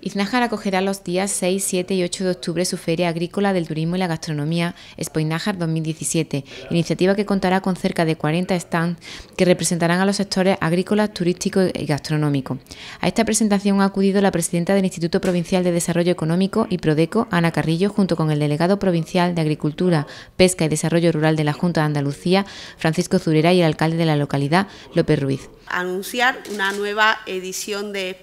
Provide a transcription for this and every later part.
Iznájar acogerá los días 6, 7 y 8 de octubre su Feria Agrícola del Turismo y la Gastronomía Espoinajar 2017, iniciativa que contará con cerca de 40 stands que representarán a los sectores agrícolas, turístico y gastronómico. A esta presentación ha acudido la presidenta del Instituto Provincial de Desarrollo Económico y Prodeco, Ana Carrillo, junto con el delegado provincial de Agricultura, Pesca y Desarrollo Rural de la Junta de Andalucía, Francisco Zurera, y el alcalde de la localidad, López Ruiz. Anunciar una nueva edición de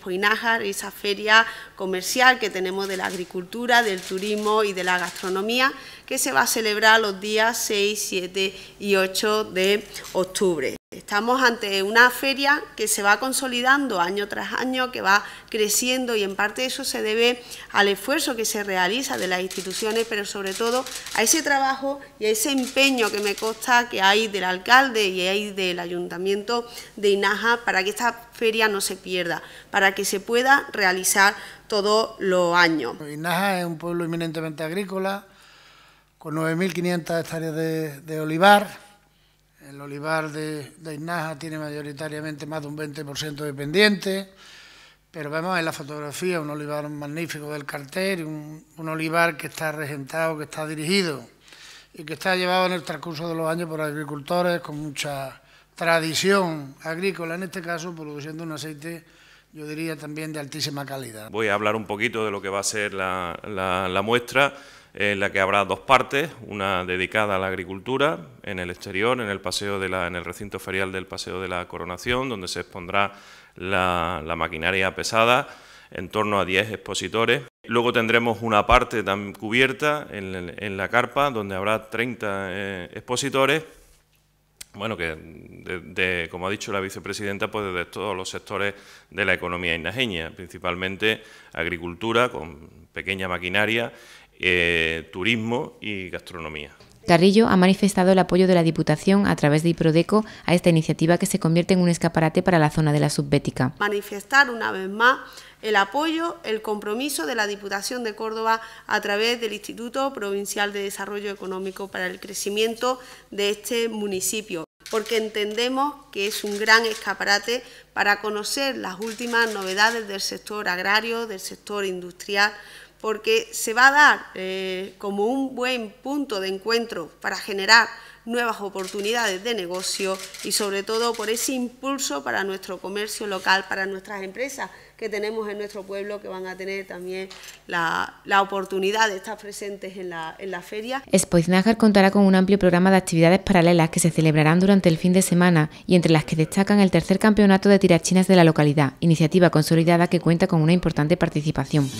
esa feria comercial que tenemos de la agricultura, del turismo y de la gastronomía, que se va a celebrar los días 6, 7 y 8 de octubre. Estamos ante una feria que se va consolidando año tras año, que va creciendo y en parte eso se debe al esfuerzo que se realiza de las instituciones, pero sobre todo a ese trabajo y a ese empeño que me consta que hay del alcalde y hay del ayuntamiento de Inaja para que esta feria no se pierda, para que se pueda realizar todos los años. Inaja es un pueblo eminentemente agrícola, con 9.500 hectáreas de, de olivar, el olivar de, de Inaja tiene mayoritariamente más de un 20% de pendiente, pero vemos en la fotografía un olivar magnífico del cartel, un, un olivar que está regentado, que está dirigido y que está llevado en el transcurso de los años por agricultores con mucha tradición agrícola, en este caso produciendo un aceite, yo diría también de altísima calidad. Voy a hablar un poquito de lo que va a ser la muestra en la que habrá dos partes, una dedicada a la agricultura en el exterior, en el paseo de la, en el recinto ferial del Paseo de la Coronación, donde se expondrá la, maquinaria pesada, en torno a 10 expositores. Luego tendremos una parte también cubierta en, la carpa, donde habrá 30 eh, expositores. Bueno, que como ha dicho la vicepresidenta, pues desde todos los sectores de la economía inajeña, principalmente agricultura con pequeña maquinaria eh, turismo y gastronomía. Carrillo ha manifestado el apoyo de la Diputación a través de IPRODECO a esta iniciativa que se convierte en un escaparate para la zona de la subbética. Manifestar una vez más el apoyo, el compromiso de la Diputación de Córdoba a través del Instituto Provincial de Desarrollo Económico para el crecimiento de este municipio, porque entendemos que es un gran escaparate para conocer las últimas novedades del sector agrario, del sector industrial, porque se va a dar eh, como un buen punto de encuentro para generar nuevas oportunidades de negocio y sobre todo por ese impulso para nuestro comercio local, para nuestras empresas que tenemos en nuestro pueblo que van a tener también la, oportunidad de estar presentes en la, en la feria. contará con un amplio programa de actividades paralelas que se celebrarán durante el fin de semana y entre las que destacan el tercer campeonato de chinas de la localidad, iniciativa consolidada que cuenta con una importante participación.